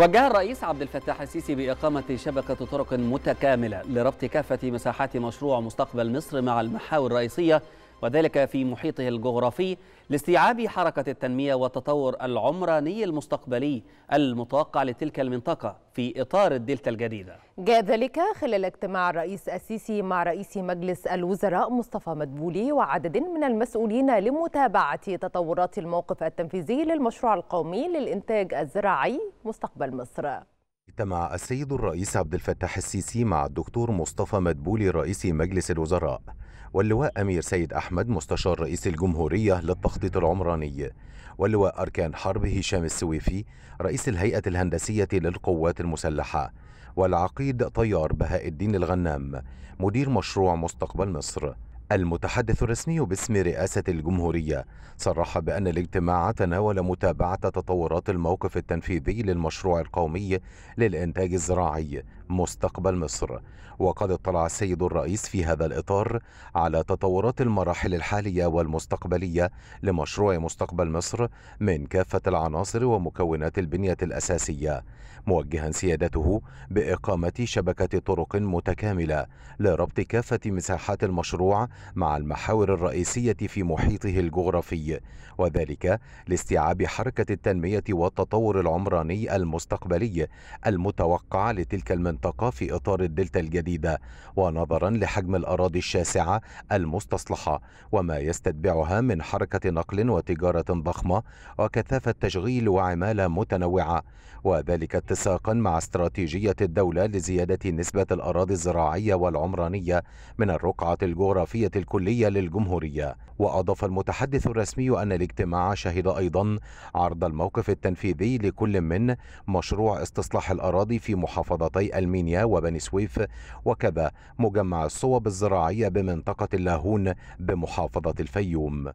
وجه الرئيس عبد الفتاح السيسي بإقامة شبكة طرق متكاملة لربط كافة مساحات مشروع مستقبل مصر مع المحاور الرئيسية وذلك في محيطه الجغرافي لاستيعاب حركة التنمية والتطور العمراني المستقبلي المتوقع لتلك المنطقة في إطار الدلتا الجديدة جاء ذلك خلال اجتماع الرئيس السيسي مع رئيس مجلس الوزراء مصطفى مدبولي وعدد من المسؤولين لمتابعة تطورات الموقف التنفيذي للمشروع القومي للإنتاج الزراعي مستقبل مصر اجتمع السيد الرئيس عبد الفتاح السيسي مع الدكتور مصطفى مدبولي رئيس مجلس الوزراء واللواء أمير سيد أحمد مستشار رئيس الجمهورية للتخطيط العمراني واللواء أركان حرب هشام السويفي رئيس الهيئة الهندسية للقوات المسلحة والعقيد طيار بهاء الدين الغنام مدير مشروع مستقبل مصر المتحدث الرسمي باسم رئاسة الجمهورية صرح بأن الاجتماع تناول متابعة تطورات الموقف التنفيذي للمشروع القومي للإنتاج الزراعي مستقبل مصر وقد اطلع السيد الرئيس في هذا الإطار على تطورات المراحل الحالية والمستقبلية لمشروع مستقبل مصر من كافة العناصر ومكونات البنية الأساسية موجها سيادته بإقامة شبكة طرق متكاملة لربط كافة مساحات المشروع مع المحاور الرئيسية في محيطه الجغرافي وذلك لاستيعاب حركة التنمية والتطور العمراني المستقبلي المتوقع لتلك المنطقة المنطقة في إطار الدلتا الجديدة ونظرا لحجم الأراضي الشاسعة المستصلحة وما يستتبعها من حركة نقل وتجارة ضخمة وكثافة تشغيل وعمالة متنوعة وذلك اتساقا مع استراتيجية الدولة لزيادة نسبة الأراضي الزراعية والعمرانية من الرقعة الجغرافية الكلية للجمهورية وأضاف المتحدث الرسمي أن الاجتماع شهد أيضا عرض الموقف التنفيذي لكل من مشروع استصلاح الأراضي في محافظتي المينيا وبني سويف وكذا مجمع الصوب الزراعية بمنطقة اللاهون بمحافظة الفيوم